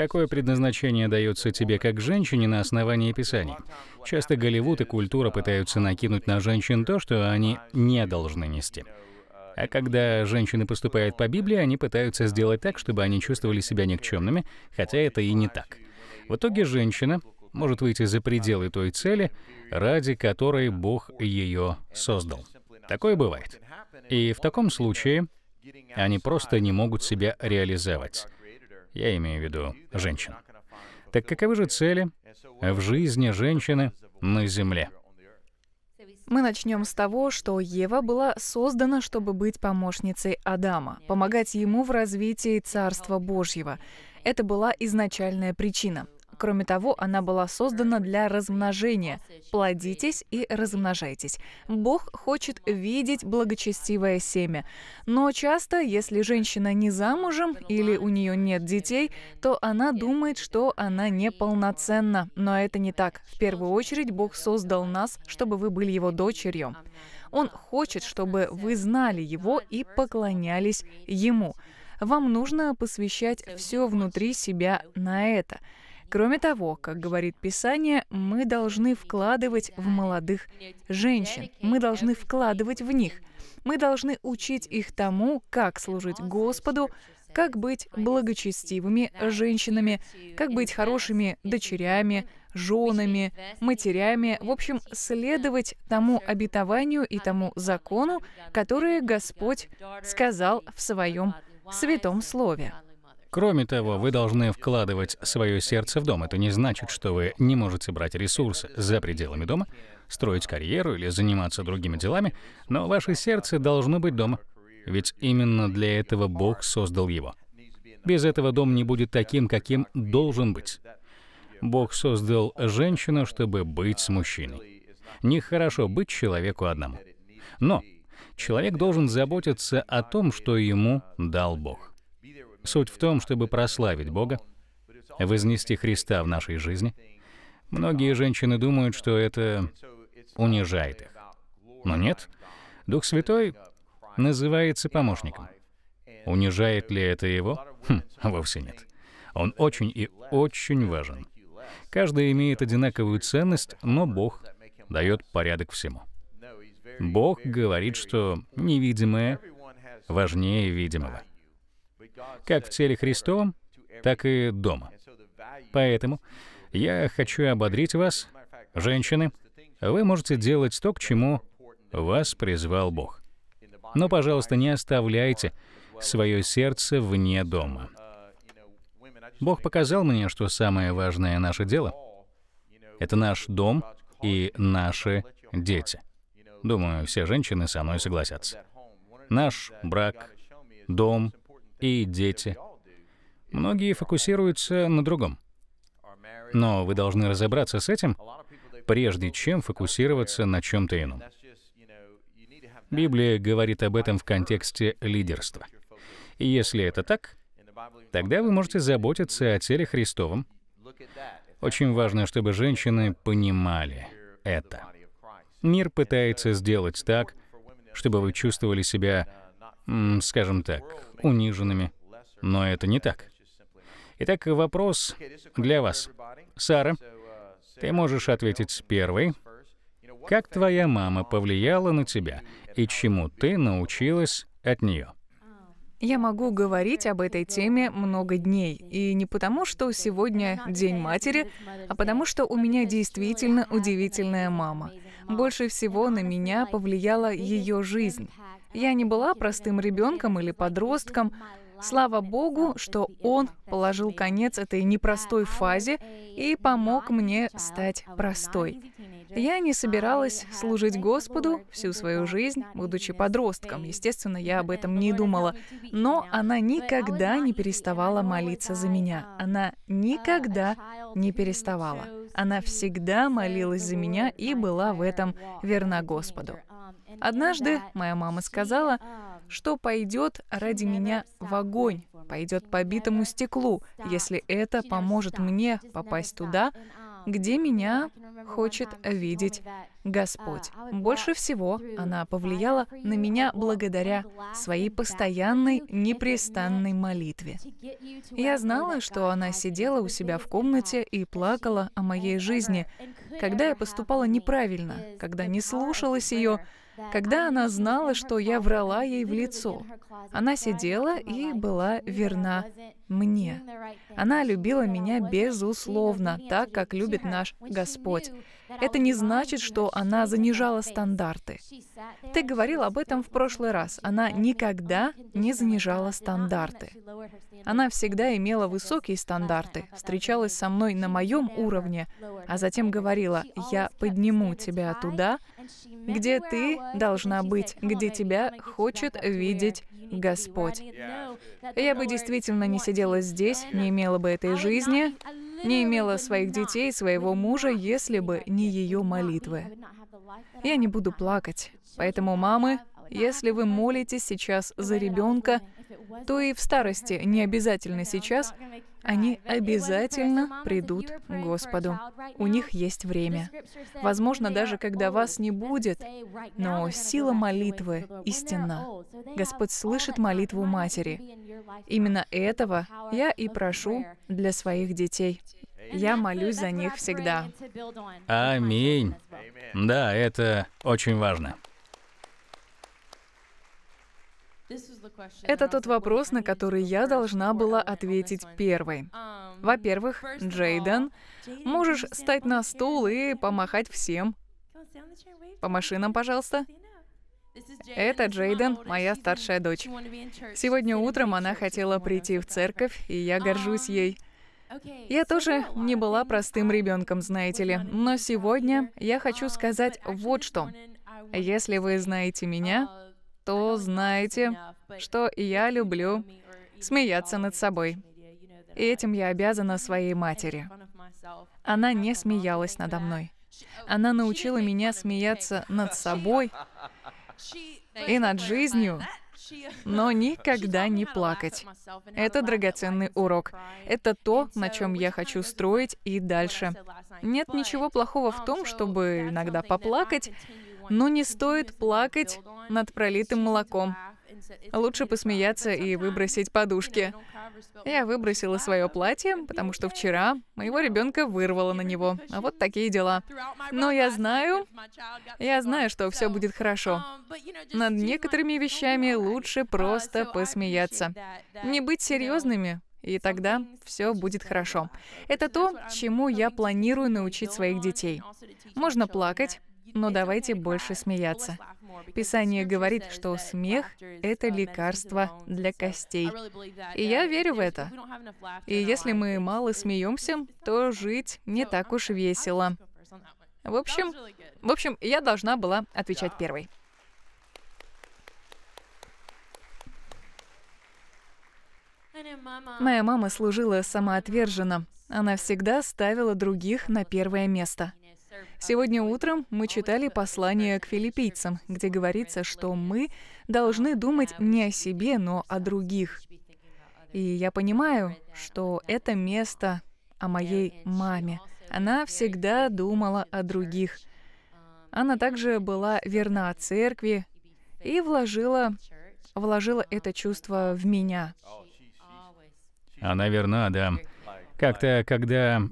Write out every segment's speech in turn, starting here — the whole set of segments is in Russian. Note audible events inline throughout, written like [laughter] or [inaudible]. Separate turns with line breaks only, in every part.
Какое предназначение дается тебе как женщине на основании Писаний? Часто Голливуд и культура пытаются накинуть на женщин то, что они не должны нести. А когда женщины поступают по Библии, они пытаются сделать так, чтобы они чувствовали себя никчемными, хотя это и не так. В итоге женщина может выйти за пределы той цели, ради которой Бог ее создал. Такое бывает. И в таком случае они просто не могут себя реализовать. Я имею в виду женщин. Так каковы же цели в жизни женщины на Земле?
Мы начнем с того, что Ева была создана, чтобы быть помощницей Адама, помогать ему в развитии Царства Божьего. Это была изначальная причина. Кроме того, она была создана для размножения. Плодитесь и размножайтесь. Бог хочет видеть благочестивое семя. Но часто, если женщина не замужем или у нее нет детей, то она думает, что она неполноценна. Но это не так. В первую очередь Бог создал нас, чтобы вы были его дочерью. Он хочет, чтобы вы знали его и поклонялись ему. Вам нужно посвящать все внутри себя на это – Кроме того, как говорит Писание, мы должны вкладывать в молодых женщин, мы должны вкладывать в них, мы должны учить их тому, как служить Господу, как быть благочестивыми женщинами, как быть хорошими дочерями, женами, матерями, в общем, следовать тому обетованию и тому закону, которые Господь сказал в Своем Святом Слове.
Кроме того, вы должны вкладывать свое сердце в дом. Это не значит, что вы не можете брать ресурсы за пределами дома, строить карьеру или заниматься другими делами, но ваше сердце должно быть дома, ведь именно для этого Бог создал его. Без этого дом не будет таким, каким должен быть. Бог создал женщину, чтобы быть с мужчиной. Нехорошо быть человеку одному. Но человек должен заботиться о том, что ему дал Бог. Суть в том, чтобы прославить Бога, вознести Христа в нашей жизни. Многие женщины думают, что это унижает их. Но нет, Дух Святой называется помощником. Унижает ли это его? Хм, вовсе нет. Он очень и очень важен. Каждый имеет одинаковую ценность, но Бог дает порядок всему. Бог говорит, что невидимое важнее видимого как в теле Христовом, так и дома. Поэтому я хочу ободрить вас, женщины, вы можете делать то, к чему вас призвал Бог. Но, пожалуйста, не оставляйте свое сердце вне дома. Бог показал мне, что самое важное наше дело — это наш дом и наши дети. Думаю, все женщины со мной согласятся. Наш брак, дом, и дети. Многие фокусируются на другом. Но вы должны разобраться с этим, прежде чем фокусироваться на чем-то ином. Библия говорит об этом в контексте лидерства. И если это так, тогда вы можете заботиться о теле Христовом. Очень важно, чтобы женщины понимали это. Мир пытается сделать так, чтобы вы чувствовали себя скажем так, униженными. Но это не так. Итак, вопрос для вас. Сара, ты можешь ответить с первой. Как твоя мама повлияла на тебя и чему ты научилась от нее?
Я могу говорить об этой теме много дней. И не потому, что сегодня День матери, а потому, что у меня действительно удивительная мама. Больше всего на меня повлияла ее жизнь. Я не была простым ребенком или подростком. Слава Богу, что Он положил конец этой непростой фазе и помог мне стать простой. Я не собиралась служить Господу всю свою жизнь, будучи подростком. Естественно, я об этом не думала. Но она никогда не переставала молиться за меня. Она никогда не переставала. Она всегда молилась за меня и была в этом верна Господу. Однажды моя мама сказала, а, что пойдет ради меня в огонь, пойдет по битому стеклу, если это поможет мне попасть туда, а, где меня хочет видеть Господь. А, а Больше всего она повлияла на меня благодаря своей постоянной, непрестанной молитве. Я знала, что она сидела у себя в комнате и плакала о моей жизни, когда я поступала неправильно, когда не слушалась ее, когда она знала, что я врала ей в лицо. Она сидела и была верна мне. Она любила меня безусловно, так, как любит наш Господь это не значит, что она занижала стандарты. Ты говорил об этом в прошлый раз. Она никогда не занижала стандарты. Она всегда имела высокие стандарты, встречалась со мной на моем уровне, а затем говорила, я подниму тебя туда, где ты должна быть, где тебя хочет видеть Господь. Я бы действительно не сидела здесь, не имела бы этой жизни, не имела своих детей, своего мужа, если бы не ее молитвы. Я не буду плакать. Поэтому, мамы, если вы молитесь сейчас за ребенка, то и в старости, не обязательно сейчас, они обязательно придут к Господу. У них есть время. Возможно, даже когда вас не будет, но сила молитвы истинна. Господь слышит молитву матери. Именно этого я и прошу для своих детей. Я молюсь за них всегда.
Аминь. Да, это очень важно.
Это тот вопрос, на который я должна была ответить первой. Во-первых, Джейден, можешь встать на стул и помахать всем. По машинам, пожалуйста. Это Джейден, моя старшая дочь. Сегодня утром она хотела прийти в церковь, и я горжусь ей. Я тоже не была простым ребенком, знаете ли, но сегодня я хочу сказать вот что. Если вы знаете меня, что знаете, что я люблю смеяться над собой. И этим я обязана своей матери. Она не смеялась надо мной. Она научила меня смеяться над собой и над жизнью, но никогда не плакать. Это драгоценный урок. Это то, на чем я хочу строить и дальше. Нет ничего плохого в том, чтобы иногда поплакать, но ну, не стоит плакать над пролитым молоком. Лучше посмеяться и выбросить подушки. Я выбросила свое платье, потому что вчера моего ребенка вырвало на него. А вот такие дела. Но я знаю, я знаю, что все будет хорошо. Над некоторыми вещами лучше просто посмеяться. Не быть серьезными, и тогда все будет хорошо. Это то, чему я планирую научить своих детей. Можно плакать, но давайте больше смеяться. Писание говорит, что смех — это лекарство для костей. И я верю в это. И если мы мало смеемся, то жить не так уж весело. В общем, в общем, я должна была отвечать первой. Моя мама служила самоотверженно. Она всегда ставила других на первое место. Сегодня утром мы читали послание к филиппийцам, где говорится, что мы должны думать не о себе, но о других. И я понимаю, что это место о моей маме. Она всегда думала о других. Она также была верна церкви и вложила, вложила это чувство в меня.
Она верна, да. Как-то, когда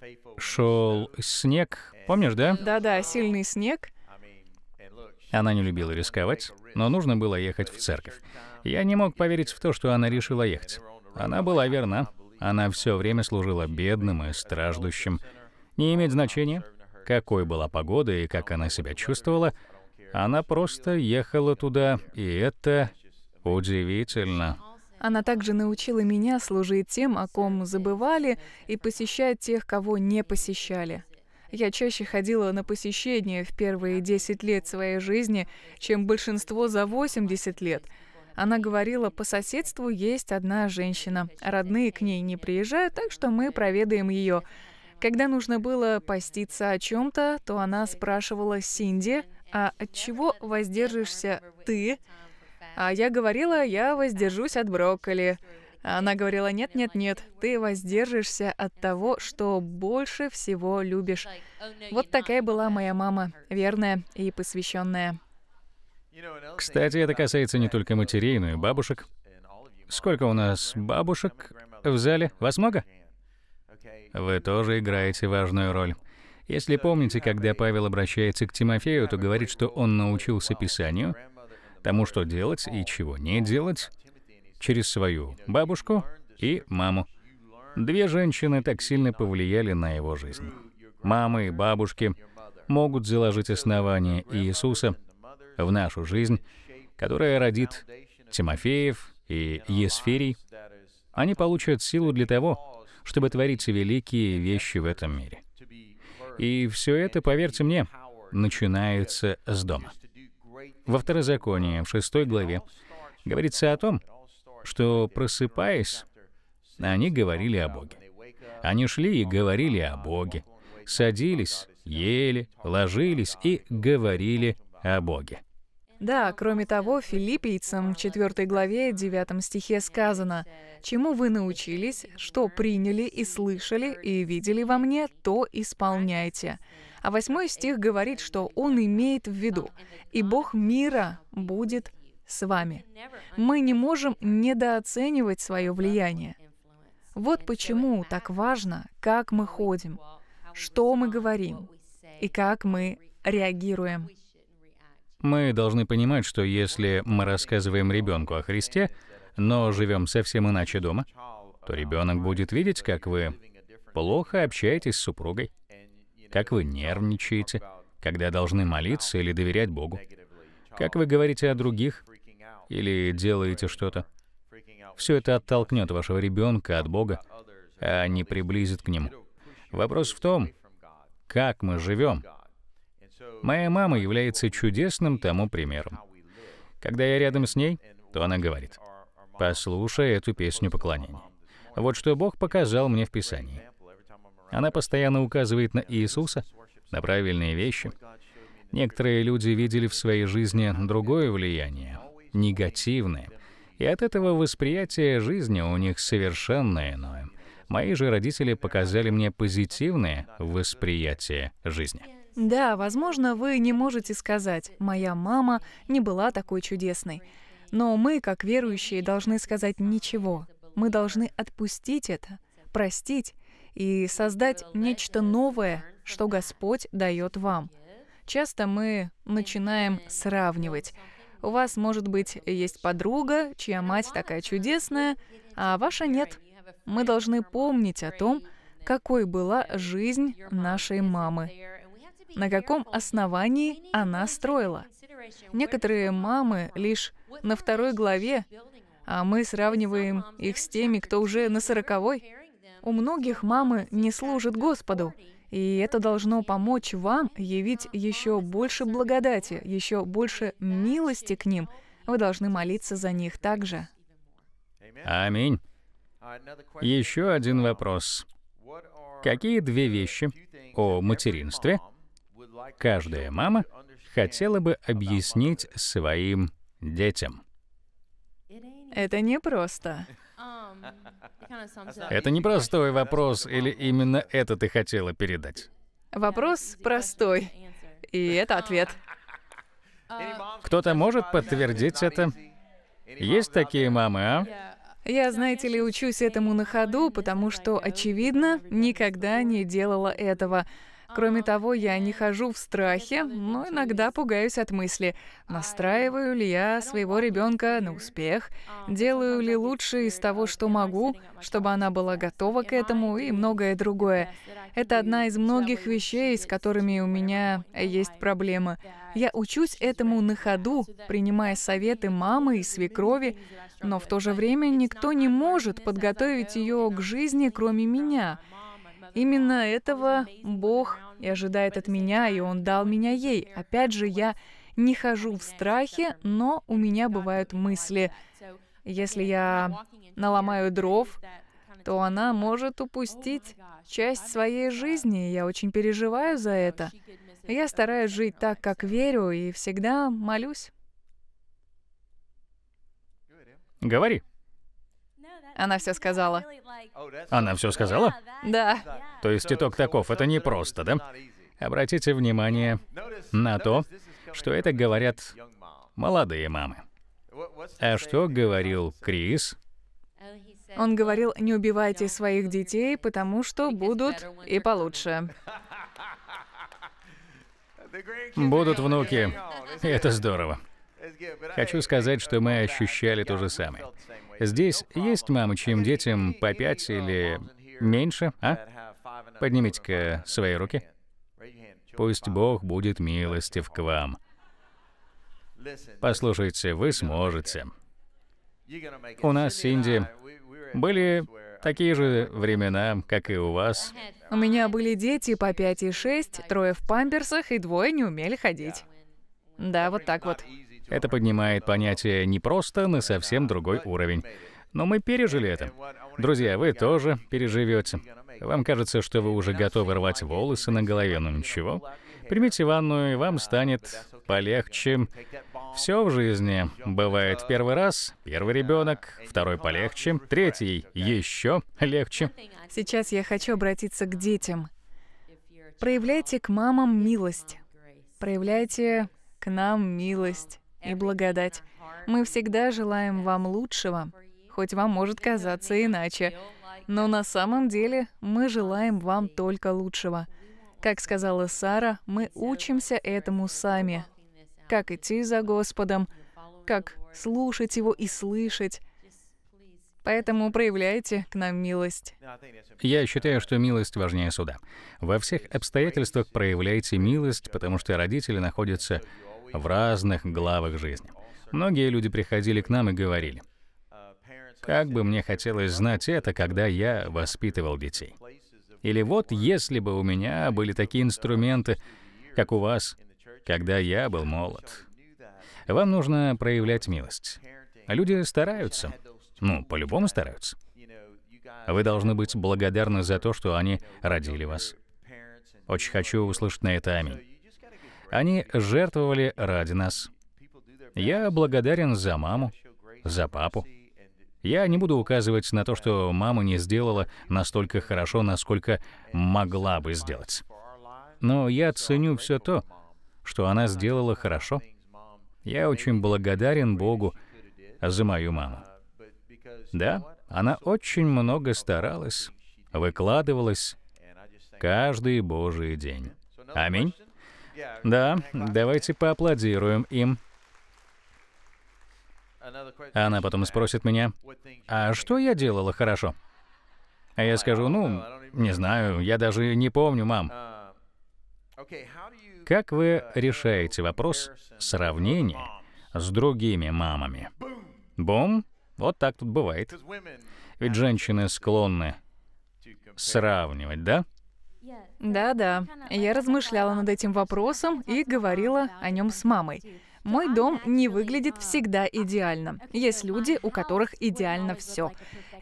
шел снег, помнишь, да?
Да-да, сильный снег.
Она не любила рисковать, но нужно было ехать в церковь. Я не мог поверить в то, что она решила ехать. Она была верна. Она все время служила бедным и страждущим. Не имеет значения, какой была погода и как она себя чувствовала, она просто ехала туда, и это удивительно.
Она также научила меня служить тем, о ком забывали, и посещать тех, кого не посещали. Я чаще ходила на посещение в первые 10 лет своей жизни, чем большинство за 80 лет. Она говорила, по соседству есть одна женщина. Родные к ней не приезжают, так что мы проведаем ее. Когда нужно было поститься о чем-то, то она спрашивала Синди, а от чего воздержишься ты? А я говорила, я воздержусь от брокколи. А она говорила, нет, нет, нет, ты воздержишься от того, что больше всего любишь. Вот такая была моя мама, верная и посвященная.
Кстати, это касается не только матерей, но и бабушек. Сколько у нас бабушек в зале? Вас много? Вы тоже играете важную роль. Если помните, когда Павел обращается к Тимофею, то говорит, что он научился Писанию, тому, что делать и чего не делать, через свою бабушку и маму. Две женщины так сильно повлияли на его жизнь. Мамы и бабушки могут заложить основание Иисуса в нашу жизнь, которая родит Тимофеев и Есфирий. Они получат силу для того, чтобы творить великие вещи в этом мире. И все это, поверьте мне, начинается с дома. Во Второзаконии, в шестой главе, говорится о том, что, просыпаясь, они говорили о Боге. Они шли и говорили о Боге, садились, ели, ложились и говорили о Боге.
Да, кроме того, филиппийцам в 4 главе 9 стихе сказано, «Чему вы научились, что приняли и слышали и видели во мне, то исполняйте». А восьмой стих говорит, что он имеет в виду, «И Бог мира будет с вами». Мы не можем недооценивать свое влияние. Вот почему так важно, как мы ходим, что мы говорим и как мы реагируем.
Мы должны понимать, что если мы рассказываем ребенку о Христе, но живем совсем иначе дома, то ребенок будет видеть, как вы плохо общаетесь с супругой, как вы нервничаете, когда должны молиться или доверять Богу, как вы говорите о других или делаете что-то. Все это оттолкнет вашего ребенка от Бога, а не приблизит к Нему. Вопрос в том, как мы живем. Моя мама является чудесным тому примером. Когда я рядом с ней, то она говорит, «Послушай эту песню поклонения. Вот что Бог показал мне в Писании. Она постоянно указывает на Иисуса, на правильные вещи. Некоторые люди видели в своей жизни другое влияние, негативное, и от этого восприятие жизни у них совершенно иное. Мои же родители показали мне позитивное восприятие жизни.
Да, возможно, вы не можете сказать, моя мама не была такой чудесной. Но мы, как верующие, должны сказать ничего. Мы должны отпустить это, простить и создать нечто новое, что Господь дает вам. Часто мы начинаем сравнивать. У вас, может быть, есть подруга, чья мать такая чудесная, а ваша нет. Мы должны помнить о том, какой была жизнь нашей мамы, на каком основании она строила. Некоторые мамы лишь на второй главе, а мы сравниваем их с теми, кто уже на сороковой. У многих мамы не служат Господу, и это должно помочь вам явить еще больше благодати, еще больше милости к ним. Вы должны молиться за них также.
Аминь. Еще один вопрос. Какие две вещи о материнстве каждая мама хотела бы объяснить своим детям?
Это непросто. Это не простой
вопрос, или именно это ты хотела передать?
Вопрос простой. И это ответ.
Кто-то может подтвердить это? Есть такие мамы, а?
Я, знаете ли, учусь этому на ходу, потому что, очевидно, никогда не делала этого. Кроме того, я не хожу в страхе, но иногда пугаюсь от мысли, а, настраиваю ли я своего а ребенка на успех, а, делаю ли лучше из того, э, что могу, чтобы она была готова к этому и многое другое. Это одна из многих вещей, с которыми у меня есть проблема. Я учусь этому на ходу, принимая советы мамы и свекрови, но в то же время никто не может подготовить ее к жизни, кроме меня — Именно этого Бог и ожидает от меня, и Он дал меня ей. Опять же, я не хожу в страхе, но у меня бывают мысли. Если я наломаю дров, то она может упустить часть своей жизни, я очень переживаю за это. Я стараюсь жить так, как верю, и всегда молюсь. Говори. Она все сказала.
Она все сказала? Да. То есть итог таков, это не просто, да? Обратите внимание на то, что это говорят молодые мамы. А что говорил Крис?
Он говорил, не убивайте своих детей, потому что будут и получше.
Будут внуки. Это здорово. Хочу сказать, что мы ощущали то же самое. Здесь есть мамы, чьим детям по пять или меньше, а? Поднимите-ка свои руки. Пусть Бог будет милостив к вам. Послушайте, вы сможете. У нас, Синди, были такие же времена, как и у вас.
У меня были дети по 5 и 6, трое в памперсах и двое не умели ходить. Да, вот так вот.
Это поднимает понятие не просто на совсем другой уровень. Но мы пережили это. Друзья, вы тоже переживете. Вам кажется, что вы уже готовы рвать волосы на голове, но ничего. Примите ванну, и вам станет полегче. Все в жизни бывает первый раз, первый ребенок, второй полегче, третий еще легче.
Сейчас я хочу обратиться к детям. Проявляйте к мамам милость. Проявляйте к нам милость и благодать. Мы всегда желаем вам лучшего, хоть вам может казаться иначе. Но на самом деле мы желаем вам только лучшего. Как сказала Сара, мы учимся этому сами. Как идти за Господом, как слушать Его и слышать, Поэтому проявляйте к нам милость.
Я считаю, что милость важнее суда. Во всех обстоятельствах проявляйте милость, потому что родители находятся в разных главах жизни. Многие люди приходили к нам и говорили, как бы мне хотелось знать это, когда я воспитывал детей. Или вот если бы у меня были такие инструменты, как у вас, когда я был молод. Вам нужно проявлять милость. Люди стараются. Ну, по-любому стараются. Вы должны быть благодарны за то, что они родили вас. Очень хочу услышать на это аминь. Они жертвовали ради нас. Я благодарен за маму, за папу. Я не буду указывать на то, что мама не сделала настолько хорошо, насколько могла бы сделать. Но я ценю все то, что она сделала хорошо. Я очень благодарен Богу за мою маму. Да, она очень много старалась, выкладывалась каждый Божий день. Аминь. Да, давайте поаплодируем им. Она потом спросит меня, а что я делала хорошо? А я скажу, ну, не знаю, я даже не помню, мам. Как вы решаете вопрос сравнения с другими мамами? Бум! Вот так тут бывает. Ведь женщины склонны сравнивать, да?
Да-да, я размышляла над этим вопросом и говорила о нем с мамой. Мой дом не выглядит всегда идеально. Есть люди, у которых идеально все.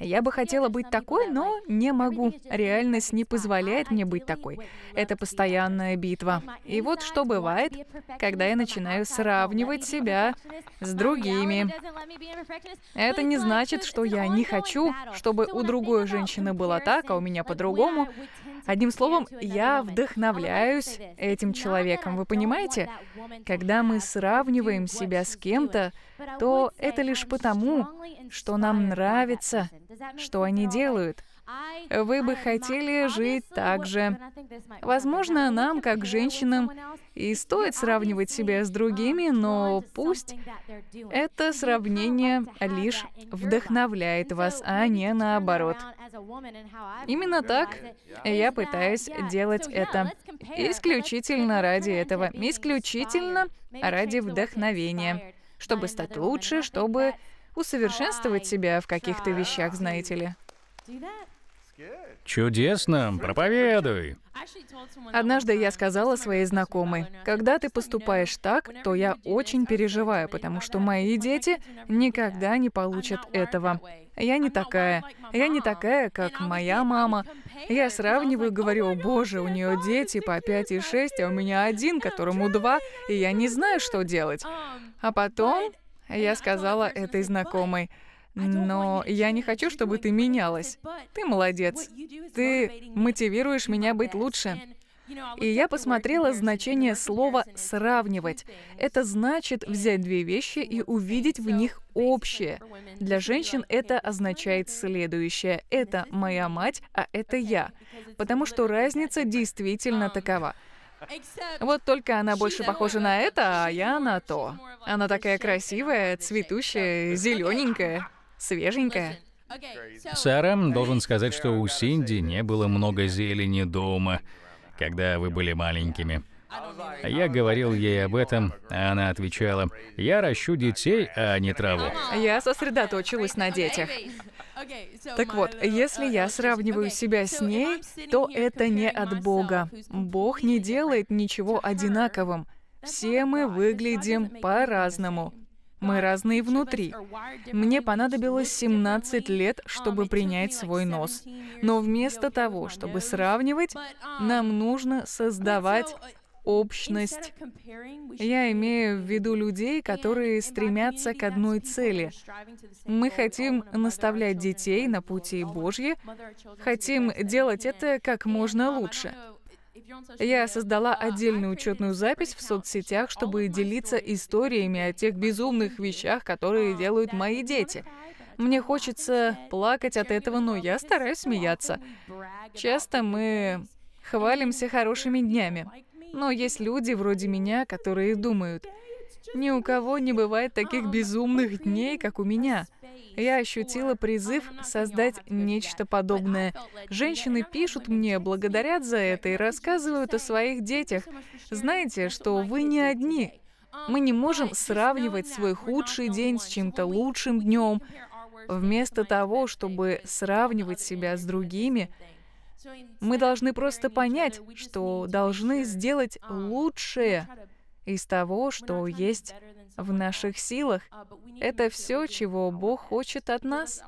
Я бы хотела быть такой, но не могу. Реальность не позволяет мне быть такой. Это постоянная битва. И вот что бывает, когда я начинаю сравнивать себя с другими. Это не значит, что я не хочу, чтобы у другой женщины было так, а у меня по-другому. Одним словом, я вдохновляюсь этим человеком. Вы понимаете? Когда мы сравниваем себя с кем-то, то это лишь потому, что нам нравится, что они делают вы бы хотели жить так же. Возможно, нам, как женщинам, и стоит сравнивать себя с другими, но пусть это сравнение лишь вдохновляет вас, а не наоборот. Именно так я пытаюсь делать это. Исключительно ради этого. Исключительно ради вдохновения. Чтобы стать лучше, чтобы усовершенствовать себя в каких-то вещах, знаете ли.
Чудесно, проповедуй.
Однажды я сказала своей знакомой, когда ты поступаешь так, то я очень переживаю, потому что мои дети никогда не получат этого. Я не такая. Я не такая, как моя мама. Я сравниваю говорю, о боже, у нее дети по 5 и 6, а у меня один, которому 2, и я не знаю, что делать. А потом я сказала этой знакомой, но я не хочу, чтобы ты менялась. Ты молодец. Ты мотивируешь меня быть лучше. И я посмотрела значение слова «сравнивать». Это значит взять две вещи и увидеть в них общее. Для женщин это означает следующее. Это моя мать, а это я. Потому что разница действительно um, такова. Вот только она больше похожа на это, а я на то. Она такая красивая, цветущая, зелененькая свеженькая.
Сара, должен сказать, что у Синди не было много зелени дома, когда вы были маленькими. Я говорил ей об этом, а она отвечала, «Я ращу детей, а не траву».
Я сосредоточилась на детях. Так вот, если я сравниваю себя с ней, то это не от Бога. Бог не делает ничего одинаковым. Все мы выглядим по-разному. Мы разные внутри. Мне понадобилось 17 лет, чтобы принять свой нос. Но вместо того, чтобы сравнивать, нам нужно создавать общность. Я имею в виду людей, которые стремятся к одной цели. Мы хотим наставлять детей на пути Божьи, хотим делать это как можно лучше. Я создала отдельную учетную запись в соцсетях, чтобы делиться историями о тех безумных вещах, которые um, делают мои дети. Мне хочется плакать от этого, но я стараюсь смеяться. Часто мы хвалимся хорошими днями. Но есть люди вроде меня, которые думают – ни у кого не бывает таких а, безумных дней, как у меня. Я ощутила призыв создать нечто подобное. Женщины пишут мне, благодарят за это и рассказывают о своих детях. Знаете, что вы не одни. Um, мы не можем сравнивать свой худший день с чем-то лучшим днем. Вместо того, чтобы сравнивать себя с другими, мы должны просто понять, что должны сделать um, лучшее из того, что есть в наших силах. Это все, чего Бог хочет от нас.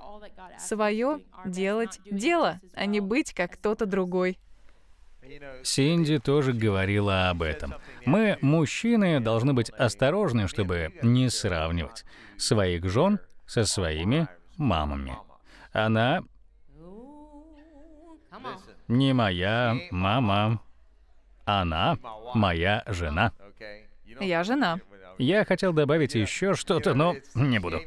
Свое делать дело, а не быть как кто-то другой.
Синди тоже говорила об этом. Мы, мужчины, должны быть осторожны, чтобы не сравнивать своих жен со своими мамами. Она не моя мама. Она моя жена. Я жена. Я хотел добавить еще что-то, но не буду.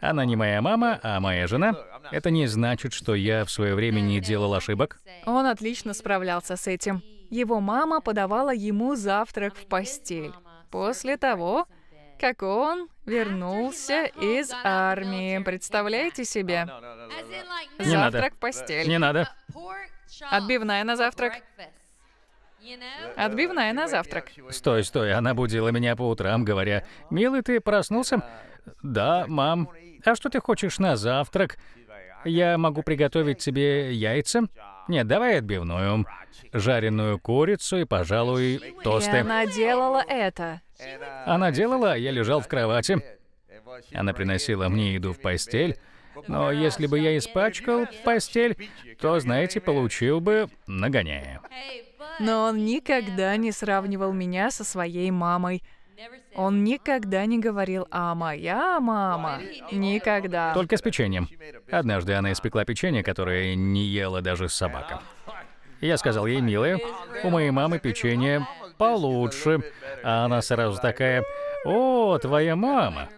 Она не моя мама, а моя жена. Это не значит, что я в свое время не делал ошибок.
Он отлично справлялся с этим. Его мама подавала ему завтрак в постель. После того, как он вернулся из армии. Представляете себе?
Не завтрак надо. в постель. Не надо.
Отбивная на завтрак. Отбивная на завтрак.
Стой, стой, она будила меня по утрам, говоря, «Милый, ты проснулся?» «Да, мам». «А что ты хочешь на завтрак?» «Я могу приготовить тебе яйца?» «Нет, давай отбивную, жареную курицу и, пожалуй, тосты». И
она делала это.
Она делала, я лежал в кровати. Она приносила мне еду в постель, но если бы я испачкал постель, то, знаете, получил бы нагоняя
но он никогда не сравнивал меня со своей мамой. Он никогда не говорил «А моя мама». Никогда. Только
с печеньем. Однажды она испекла печенье, которое не ела даже собака. Я сказал ей, милая, у моей мамы печенье получше. А она сразу такая, «О, твоя мама».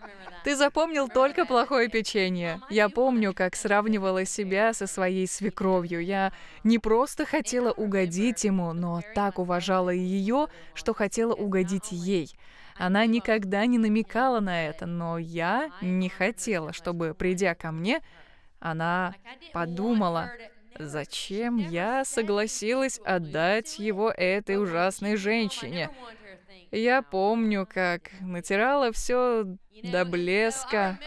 Ты запомнил только плохое печенье. Я помню, как сравнивала себя со своей свекровью. Я не просто хотела угодить ему, но так уважала ее, что хотела угодить ей. Она никогда не намекала на это, но я не хотела, чтобы, придя ко мне, она подумала, зачем я согласилась отдать его этой ужасной женщине. Я помню, как натирала все до блеска,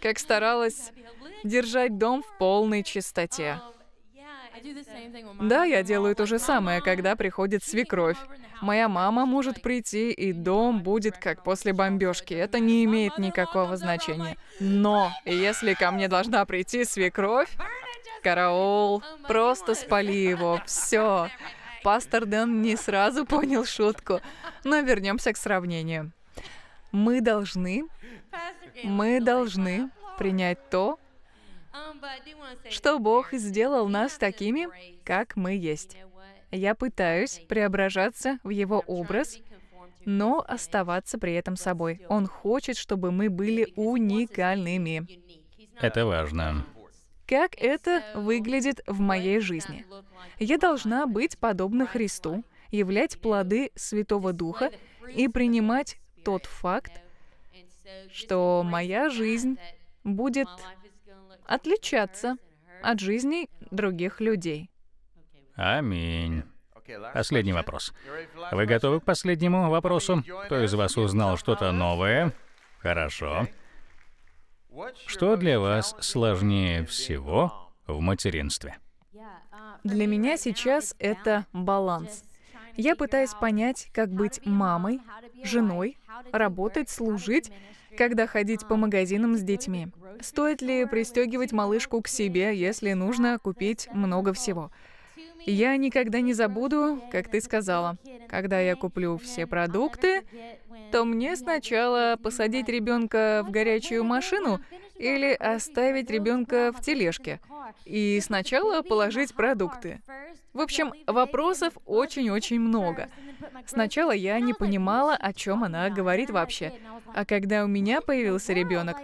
как старалась держать дом в полной чистоте. Um, да, я делаю то же самое, когда приходит свекровь. Моя мама может прийти, и дом будет как после бомбежки. Это не имеет никакого значения. Но если ко мне должна [laughs] прийти свекровь, караул, oh просто спали его, [laughs] все пастор Дэн не сразу понял шутку. Но вернемся к сравнению. Мы должны, мы должны принять то, что Бог сделал нас такими, как мы есть. Я пытаюсь преображаться в Его образ, но оставаться при этом собой. Он хочет, чтобы мы были уникальными.
Это важно
как это uh, выглядит в моей жизни. Я должна быть подобна Христу, являть плоды Святого Духа и принимать тот факт, что моя жизнь будет отличаться от жизни других людей.
Аминь. Последний вопрос. Вы готовы к последнему вопросу? Кто из вас узнал что-то новое? Хорошо. Что для вас сложнее всего в материнстве?
Для меня сейчас это баланс. Я пытаюсь понять, как быть мамой, женой, работать, служить, когда ходить по магазинам с детьми. Стоит ли пристегивать малышку к себе, если нужно купить много всего? Я никогда не забуду, как ты сказала, когда я куплю все продукты, то мне сначала посадить ребенка в горячую машину или оставить ребенка в тележке и сначала положить продукты. В общем, вопросов очень-очень много. Сначала я не понимала, о чем она говорит вообще. А когда у меня появился ребенок,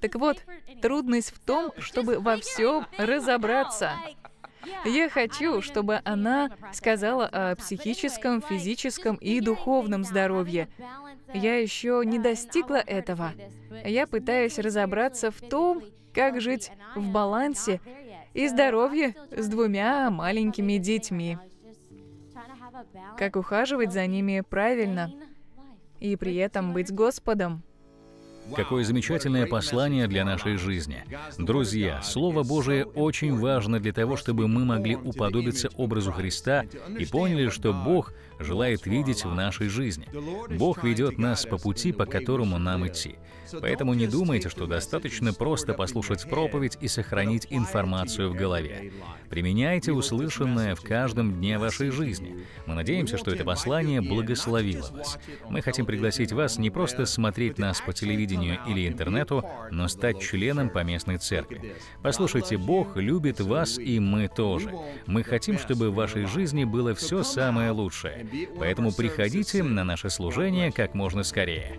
так вот, трудность в том, чтобы во всем разобраться. Я хочу, чтобы она сказала о психическом, физическом и духовном здоровье, я еще не достигла этого. Я пытаюсь разобраться в том, как жить в балансе и здоровье с двумя маленькими детьми. Как ухаживать за ними правильно и при этом быть Господом.
Какое замечательное послание для нашей жизни. Друзья, Слово Божие очень важно для того, чтобы мы могли уподобиться образу Христа и поняли, что Бог желает видеть в нашей жизни. Бог ведет нас по пути, по которому нам идти. Поэтому не думайте, что достаточно просто послушать проповедь и сохранить информацию в голове. Применяйте услышанное в каждом дне вашей жизни. Мы надеемся, что это послание благословило вас. Мы хотим пригласить вас не просто смотреть нас по телевидению или интернету, но стать членом по местной церкви. Послушайте, Бог любит вас, и мы тоже. Мы хотим, чтобы в вашей жизни было все самое лучшее. Поэтому приходите на наше служение как можно скорее.